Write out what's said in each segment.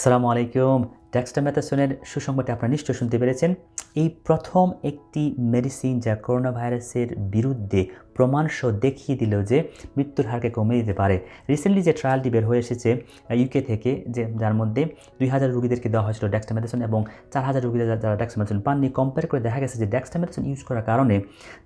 আসসালামু আলাইকুম ডেক্সটা ড্যাক্সটাম্যাথাসনের সুসংবাদে আপনারা নিশ্চয় শুনতে পেরেছেন এই প্রথম একটি মেডিসিন যা করোনা ভাইরাসের বিরুদ্ধে প্রমাণসহ দেখিয়ে দিল যে মৃত্যুর হারকে কমিয়ে দিতে পারে রিসেন্টলি যে ট্রায়ালটি বের হয়ে এসেছে ইউকে থেকে যে যার মধ্যে দুই হাজার রুগীদেরকে দেওয়া হয়েছিল ড্যাক্সটামেথেসন এবং চার হাজার রুগীদের যারা ড্যাক্সটামেথেসন পাননি কম্পেয়ার করে দেখা গেছে যে ড্যাক্সটামেথেসন ইউজ করার কারণে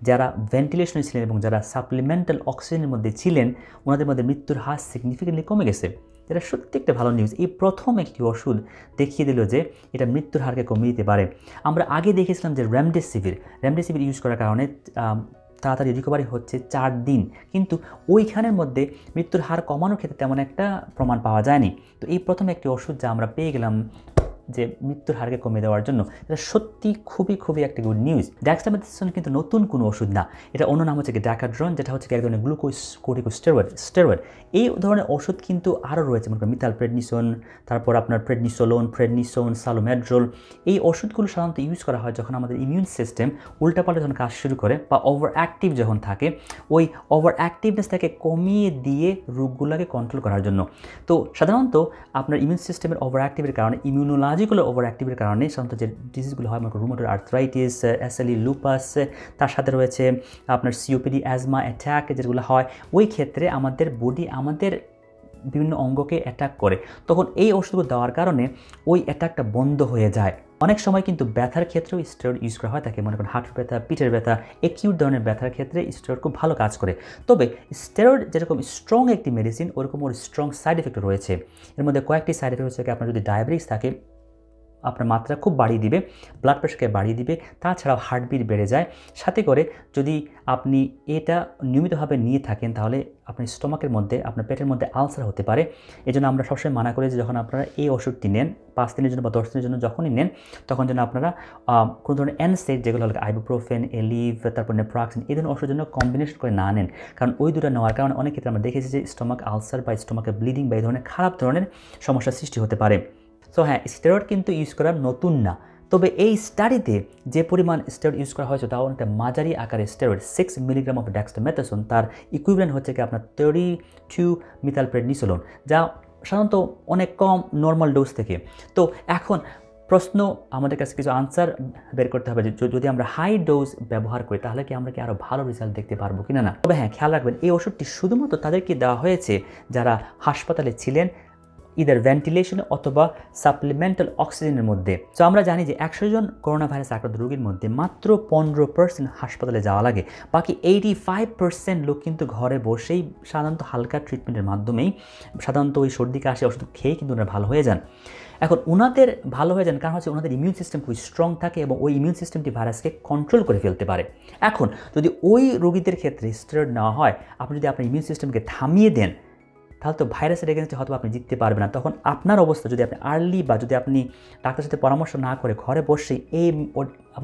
যারা ভেন্টিলেশনে ছিলেন এবং যারা সাপ্লিমেন্টাল অক্সিজেনের মধ্যে ছিলেন ওনাদের মধ্যে মৃত্যুর হার সিগনিফিকেন্টলি কমে গেছে যেটা সত্যি একটা ভালো নিউজ এই প্রথম একটি ওষুধ দেখিয়ে দিল যে এটা মৃত্যুর হারকে কমিয়ে দিতে পারে আমরা আগে দেখেছিলাম যে র্যামডেসিভির র্যামডেসিভির ইউজ করার কারণে তাড়াতাড়ি রিকভারি হচ্ছে চার দিন কিন্তু ওইখানের মধ্যে মৃত্যুর হার কমানোর ক্ষেত্রে তেমন একটা প্রমাণ পাওয়া যায়নি তো এই প্রথম একটি ওষুধ যা আমরা পেয়ে গেলাম যে মৃত্যুর হারকে কমে দেওয়ার জন্য এটা সত্যি খুবই খুবই একটা গুড নিউজ ড্যাক্সামেথিসন কিন্তু নতুন কোনো ওষুধ না এটা অন্য নাম হচ্ছে কি ড্যাকাড্রন যেটা হচ্ছে কি এক ধরনের গ্লুকোজ কোটিকো স্টেরয়েড স্টেরয়েড এই ধরনের ওষুধ কিন্তু আরও রয়েছে মনে করেন মিথাল প্রেডনিসন তারপর আপনার প্রেডনিসোলোন প্রেডনিসোন সালোম্যাড্রোল এই ওষুধগুলো সাধারণত ইউজ করা হয় যখন আমাদের ইমিউন সিস্টেম উল্টাপাল্টা যখন কাজ শুরু করে বা ওভার অ্যাক্টিভ যখন থাকে ওই ওভার অ্যাক্টিভনেসটাকে কমিয়ে দিয়ে রোগগুলোকে কন্ট্রোল করার জন্য তো সাধারণত আপনার ইমিউন সিস্টেমের ওভার অ্যাক্টিভের কারণে ইমিউনোলজি ভাজিকুলার ওভার অ্যাক্টিভের কারণে সাধারণত যে ডিজিজগুলো হয় মনে রুমোটোর আর্থরাইটিস অ্যাসেলি লুপাস তার সাথে রয়েছে আপনার সিওপিডি অ্যাজমা অ্যাট্যাক যেগুলো হয় ওই ক্ষেত্রে আমাদের বডি আমাদের বিভিন্ন অঙ্গকে অ্যাটাক করে তখন এই ওষুধগুলো দেওয়ার কারণে ওই অ্যাটাকটা বন্ধ হয়ে যায় অনেক সময় কিন্তু ব্যথার ক্ষেত্রেও স্টেরয়েড ইউজ করা হয় তাকে মনে করেন হাঁটুর ব্যথা পিঠের ব্যথা একিউট ধরনের ব্যথার ক্ষেত্রে স্টেরয়েড খুব ভালো কাজ করে তবে স্টেরয়েড যেরকম স্ট্রং একটি মেডিসিন ওরকম ওর স্ট্রং সাইড এফেক্ট রয়েছে এর মধ্যে কয়েকটি সাইড এফেক্ট হচ্ছে আপনার যদি ডায়াবেটিস থাকে আপনার মাত্রা খুব বাড়িয়ে দিবে ব্লাড প্রেশারকে বাড়িয়ে দিবে তাছাড়াও হার্টবিট বেড়ে যায় সাথে করে যদি আপনি এটা নিয়মিতভাবে নিয়ে থাকেন তাহলে আপনি স্টমাকের মধ্যে আপনার পেটের মধ্যে আলসার হতে পারে এজন্য আমরা সবসময় মানা করি যে যখন আপনারা এই ওষুধটি নেন পাঁচ দিনের জন্য বা দশ দিনের জন্য যখনই নেন তখন যেন আপনারা কোনো ধরনের অ্যানসেট যেগুলো হলো আইবোপ্রোফেন এলিভ তারপর নেপ্রাক্সিন এই ধরনের ওষুধের জন্য কম্বিনেশন করে না নেন কারণ ওই দুটো নেওয়ার কারণে অনেক ক্ষেত্রে আমরা দেখেছি যে স্টমাক আলসার বা স্টমাকের ব্লিডিং বা এই ধরনের খারাপ ধরনের সমস্যার সৃষ্টি হতে পারে সো হ্যাঁ স্টেরয়েড কিন্তু ইউজ করা নতুন না তবে এই স্টাডিতে যে পরিমাণ স্টেরয়েড ইউজ করা হয়েছে তা অনেকটা মাঝারি আকারের steroid six milligram of dexamethasone তার ইকুইপমেন্ট হচ্ছে কি আপনার থার্টি টু মিথাল প্রেডনিসোলন যা সাধারণত অনেক কম নর্মাল ডোজ থেকে তো এখন প্রশ্ন আমাদের কাছে কিছু আনসার বের করতে হবে যে যদি আমরা হাই ডোজ ব্যবহার করি তাহলে কি আমরা কি আরও ভালো রেজাল্ট দেখতে পারবো কিনা না তবে হ্যাঁ খেয়াল রাখবেন এই ওষুধটি শুধুমাত্র তাদেরকে দেওয়া হয়েছে যারা হাসপাতালে ছিলেন ইদার ভেন্টিলেশন অথবা সাপ্লিমেন্টাল অক্সিজেনের মধ্যে তো আমরা জানি যে একশো জন করোনা ভাইরাস আক্রান্ত রোগীর মধ্যে মাত্র পনেরো পার্সেন্ট হাসপাতালে যাওয়া লাগে বাকি এইটি ফাইভ পার্সেন্ট লোক কিন্তু ঘরে বসেই সাধারণত হালকা ট্রিটমেন্টের মাধ্যমেই সাধারণত ওই সর্দি কাশি ওষুধ খেয়ে কিন্তু ওনারা ভালো হয়ে যান এখন ওনাদের ভালো হয়ে যান কারণ হচ্ছে ওনাদের ইমিউন সিস্টেম খুবই স্ট্রং থাকে এবং ওই ইমিউন সিস্টেমটি ভাইরাসকে কন্ট্রোল করে ফেলতে পারে এখন যদি ওই রোগীদের ক্ষেত্রে স্টেরয়েড নেওয়া হয় আপনি যদি আপনার ইমিউন সিস্টেমকে থামিয়ে দেন তাহলে তো ভাইরাসের এগেনস্টে হয়তো আপনি জিততে পারবেন না তখন আপনার অবস্থা যদি আপনি আর্লি বা যদি আপনি ডাক্তারের সাথে পরামর্শ না করে ঘরে বসে এই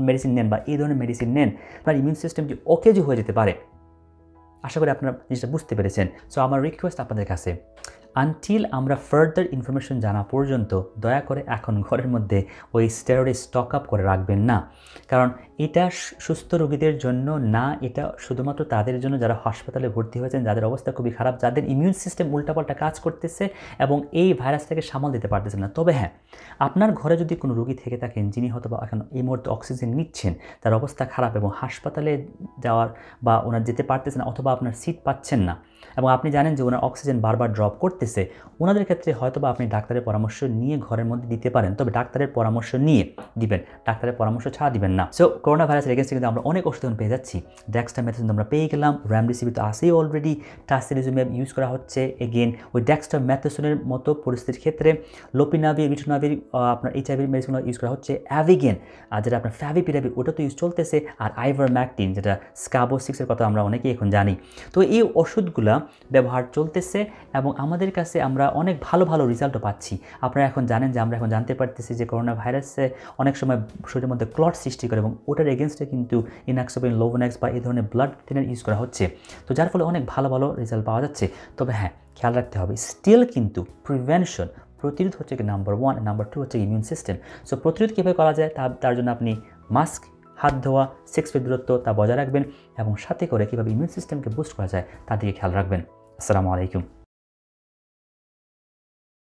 মেডিসিন নেন বা এই ধরনের মেডিসিন নেন আপনার ইমিউন সিস্টেমটি ওকেজি হয়ে যেতে পারে আশা করি আপনারা জিনিসটা বুঝতে পেরেছেন সো আমার রিকোয়েস্ট আপনাদের কাছে আনটিল আমরা ফার্দার ইনফরমেশন জানা পর্যন্ত দয়া করে এখন ঘরের মধ্যে ওই স্টেরয়েড স্টক আপ করে রাখবেন না কারণ এটা সুস্থ রোগীদের জন্য না এটা শুধুমাত্র তাদের জন্য যারা হাসপাতালে ভর্তি হয়েছেন যাদের অবস্থা খুবই খারাপ যাদের ইমিউন সিস্টেম উল্টাপাল্টা কাজ করতেছে এবং এই ভাইরাসটাকে সামাল দিতে পারতেছে না তবে হ্যাঁ আপনার ঘরে যদি কোনো রোগী থেকে থাকেন যিনি হয়তো বা এখন এই মুহূর্তে অক্সিজেন নিচ্ছেন তার অবস্থা খারাপ এবং হাসপাতালে যাওয়ার বা ওনার যেতে পারতেছে না অথবা আপনার সিট পাচ্ছেন না এবং আপনি জানেন যে ওনার অক্সিজেন বারবার ড্রপ করতে করতেছে ওনাদের ক্ষেত্রে হয়তো বা আপনি ডাক্তারের পরামর্শ নিয়ে ঘরের মধ্যে দিতে পারেন তবে ডাক্তারের পরামর্শ নিয়ে দিবেন ডাক্তারের পরামর্শ ছাড়া দিবেন না সো করোনা ভাইরাসের এগেন্সে কিন্তু আমরা অনেক ওষুধ পেয়ে যাচ্ছি ড্যাক্সটামেথিন আমরা পেয়ে গেলাম র্যামডিসিভি তো আসেই অলরেডি টাসিলিজুমেব ইউজ করা হচ্ছে এগেন ওই ড্যাক্সটামেথোসনের মতো পরিস্থিতির ক্ষেত্রে লোপিনাভি রিটোনাভির আপনার এইচআইভির মেডিসিনগুলো ইউজ করা হচ্ছে অ্যাভিগেন আর যেটা আপনার পিরাভি ওটা তো ইউজ চলতেছে আর আইভার ম্যাকটিন যেটা স্কাবোসিক্সের সিক্সের কথা আমরা অনেকেই এখন জানি তো এই ওষুধগুলা ব্যবহার চলতেছে এবং আমাদের আমাদের কাছে আমরা অনেক ভালো ভালো রেজাল্টও পাচ্ছি আপনারা এখন জানেন যে আমরা এখন জানতে পারতেছি যে করোনা ভাইরাসে অনেক সময় শরীরের মধ্যে ক্লট সৃষ্টি করে এবং ওটার এগেনস্টে কিন্তু ইনাক্সোপিন লোভোনাক্স বা এই ধরনের ব্লাড থিনার ইউজ করা হচ্ছে তো যার ফলে অনেক ভালো ভালো রেজাল্ট পাওয়া যাচ্ছে তবে হ্যাঁ খেয়াল রাখতে হবে স্টিল কিন্তু প্রিভেনশন প্রতিরোধ হচ্ছে কি নাম্বার ওয়ান নাম্বার টু হচ্ছে ইমিউন সিস্টেম সো প্রতিরোধ কীভাবে করা যায় তা তার জন্য আপনি মাস্ক হাত ধোয়া সিক্স ফিট দূরত্ব তা বজায় রাখবেন এবং সাথে করে কীভাবে ইমিউন সিস্টেমকে বুস্ট করা যায় তার দিকে খেয়াল রাখবেন আসসালামু আলাইকুম